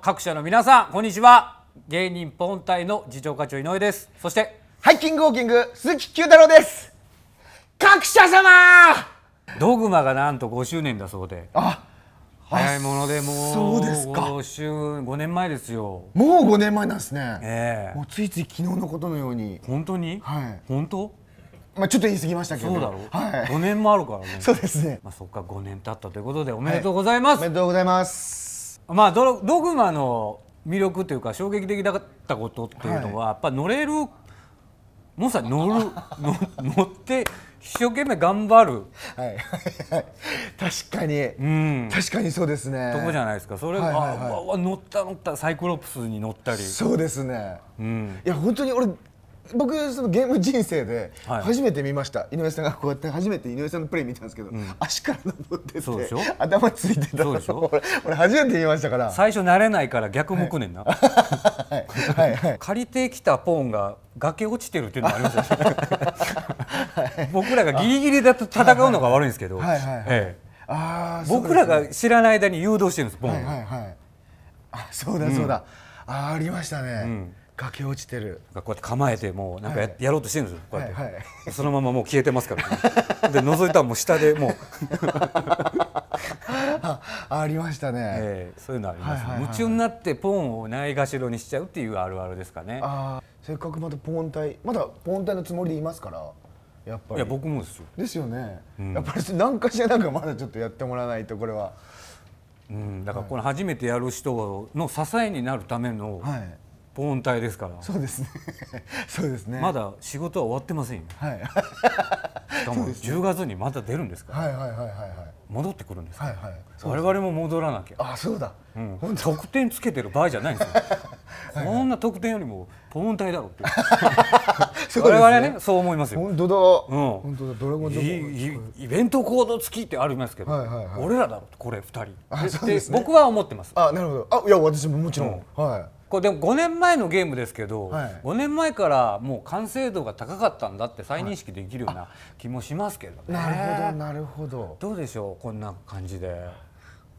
各社の皆さんこんにちは芸人ポ本体の次長課長井上ですそしてハイキングウォーキング鈴木久太郎です各社様ドグマがなんと5周年だそうであ早いものでもうそうですか5週5年前ですよもう5年前なんですね、ええ、もうついつい昨日のことのように本当に、はい、本当まあちょっと言い過ぎましたけどそうだろう、はい、五年もあるからね そうですねまあそっか五年経ったということでおめでとうございます、はい、おめでとうございますまあドドグマの魅力というか衝撃的だったことっていうのは、やっぱ乗れるもうさ乗る 乗って一生懸命頑張る、はい、はい確かに、うん、確かにそうですねとこじゃないですかそれ、はいはい、乗った乗ったサイクロプスに乗ったりそうですね、うん、いや本当に俺僕そのゲーム人生で初めて見ました、はい、井上さんがこうやって初めて井上さんのプレー見たんですけど、うん、足から登ってて頭ついてたそ 俺俺初めて見ましたから最初慣れないから逆向くねんな、はい、借りてきたポーンが崖落ちてるっていうのもありましたね僕らがギリギリだと戦うのが悪いんですけど、僕らが知らない間に誘導してるんですポンはいはいはい、あそうだそうだ、うん、あありましたね、うん崖落ちてるこうやって構えてもうなんかや,、やろうとしてるんですよこうやって、はいはい、そのままもう消えてますから、ね、で覗いたらもう下でもう あありましたね、えー、そういうのあります、ね、はいはい、夢中になってポンをないがしろにしちゃうっていうあるあるですかねせっかくまたポン隊まだポン隊のつもりでいますからやっぱりいや僕もですよですよね、うん、やっぱり何かしらなんかまだちょっとやってもらわないとこれはうんだからこの初めてやる人の支えになるための、はいボーン隊ですからそうですね そうですねまだ仕事は終わってませんよはいしかも10月にまた出るんですかはいはいはいはいはい戻ってくるんですかはいはいそう我で々も戻らなきゃ、あそうだうん、特典つけてる場合じゃないんですよ こんな特典よりもボーン隊だろうって 我々ねそう思いますよ本当だ本当だドラゴンズイベントコード付きってありますけど、はいはいはい俺らだろこれ二人あそうです僕は思ってますあなるほどあいや私ももちろん、はいこれでも5年前のゲームですけど、はい、5年前からもう完成度が高かったんだって再認識できるような気もしますけどね、はい、なるほどなるほどどうでしょうこんな感じで。